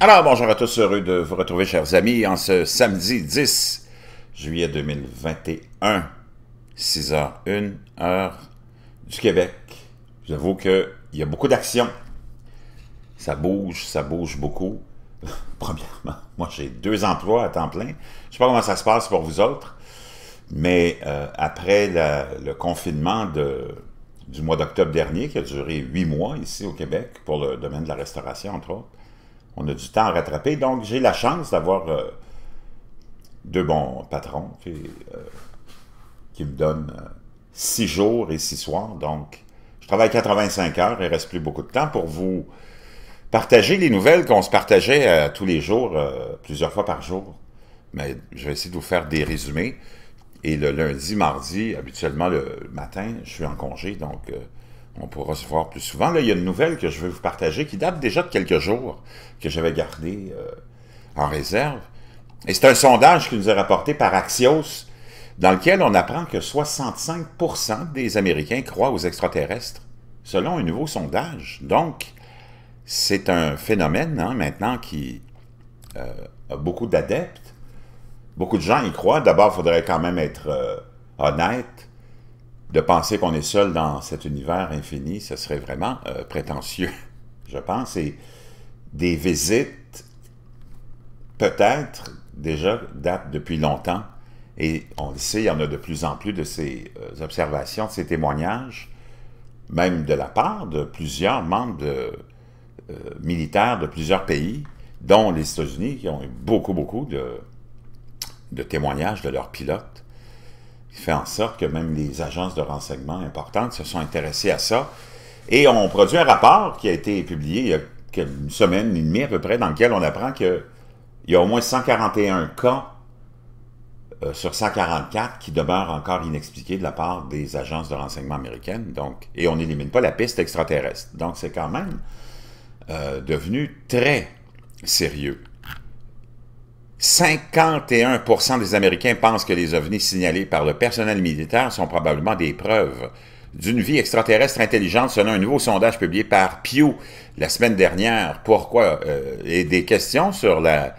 Alors, bonjour à tous, heureux de vous retrouver, chers amis, en ce samedi 10 juillet 2021, 6h01, heure du Québec. J'avoue qu'il y a beaucoup d'actions. Ça bouge, ça bouge beaucoup. Premièrement, moi j'ai deux emplois à temps plein. Je ne sais pas comment ça se passe pour vous autres, mais euh, après le confinement de, du mois d'octobre dernier, qui a duré huit mois ici au Québec, pour le domaine de la restauration, entre autres, on a du temps à rattraper. Donc, j'ai la chance d'avoir euh, deux bons patrons qui, euh, me donnent euh, six jours et six soirs. Donc, je travaille 85 heures. Il reste plus beaucoup de temps pour vous partager les nouvelles qu'on se partageait tous les jours, plusieurs fois par jour. Mais je vais essayer de vous faire des résumés. Et le lundi, mardi, habituellement le matin, je suis en congé, donc on pourra se voir plus souvent. Là, il y a une nouvelle que je veux vous partager qui date déjà de quelques jours, que j'avais gardée euh, en réserve. Et c'est un sondage qui nous est rapporté par Axios, dans lequel on apprend que 65 des Américains croient aux extraterrestres, selon un nouveau sondage. Donc, c'est un phénomène hein, maintenant qui euh, a beaucoup d'adeptes. Beaucoup de gens y croient. D'abord, il faudrait quand même être euh, honnête de penser qu'on est seul dans cet univers infini, ce serait vraiment euh, prétentieux, je pense. Et des visites, peut-être, déjà datent depuis longtemps. Et on le sait, il y en a de plus en plus de ces euh, observations, de ces témoignages, même de la part de plusieurs membres de, euh, militaires de plusieurs pays, dont les États-Unis, qui ont eu beaucoup, beaucoup de témoignages de leurs pilotes fait en sorte que même les agences de renseignement importantes se sont intéressées à ça. Et on produit un rapport qui a été publié il y a une semaine et demie à peu près, dans lequel on apprend qu'il y a au moins 141 cas euh, sur 144 qui demeurent encore inexpliqués de la part des agences de renseignement américaines. Donc, et on n'élimine pas la piste extraterrestre. Donc, c'est quand même euh, devenu très sérieux. 51 des Américains pensent que les ovnis signalés par le personnel militaire sont probablement des preuves d'une vie extraterrestre intelligente selon un nouveau sondage publié par Pew la semaine dernière. Pourquoi? Euh, et des questions sur la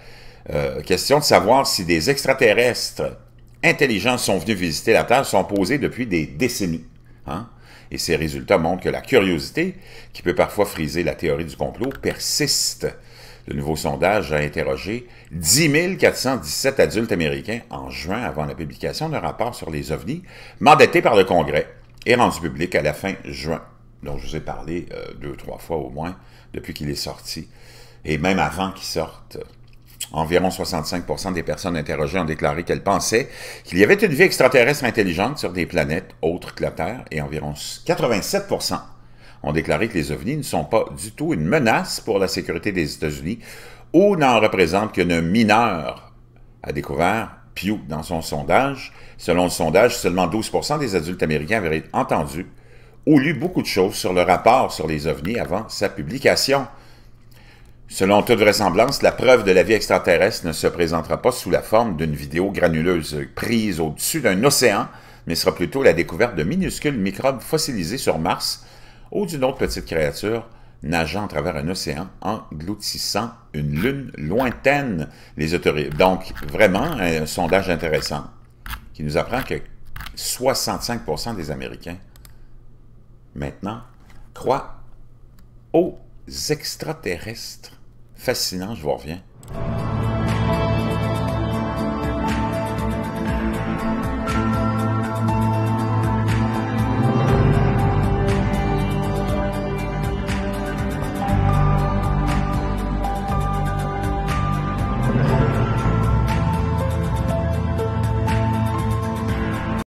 euh, question de savoir si des extraterrestres intelligents sont venus visiter la Terre sont posées depuis des décennies. Hein? Et ces résultats montrent que la curiosité, qui peut parfois friser la théorie du complot, persiste. Le nouveau sondage a interrogé 10 417 adultes américains en juin avant la publication d'un rapport sur les ovnis mandaté par le Congrès et rendu public à la fin juin, dont je vous ai parlé euh, deux deux, trois fois au moins depuis qu'il est sorti, et même avant qu'il sorte. Environ 65 des personnes interrogées ont déclaré qu'elles pensaient qu'il y avait une vie extraterrestre intelligente sur des planètes autres que la Terre et environ 87 ont déclaré que les ovnis ne sont pas du tout une menace pour la sécurité des États-Unis ou n'en représentent qu'un mineure, a découvert Pew dans son sondage. Selon le sondage, seulement 12 des adultes américains avaient entendu ou lu beaucoup de choses sur le rapport sur les ovnis avant sa publication. Selon toute vraisemblance, la preuve de la vie extraterrestre ne se présentera pas sous la forme d'une vidéo granuleuse prise au-dessus d'un océan, mais sera plutôt la découverte de minuscules microbes fossilisés sur Mars ou d'une autre petite créature nageant à travers un océan, engloutissant une lune lointaine. Les autorités. Donc, vraiment, un sondage intéressant qui nous apprend que 65 des Américains, maintenant, croient aux extraterrestres. Fascinant, je vous reviens.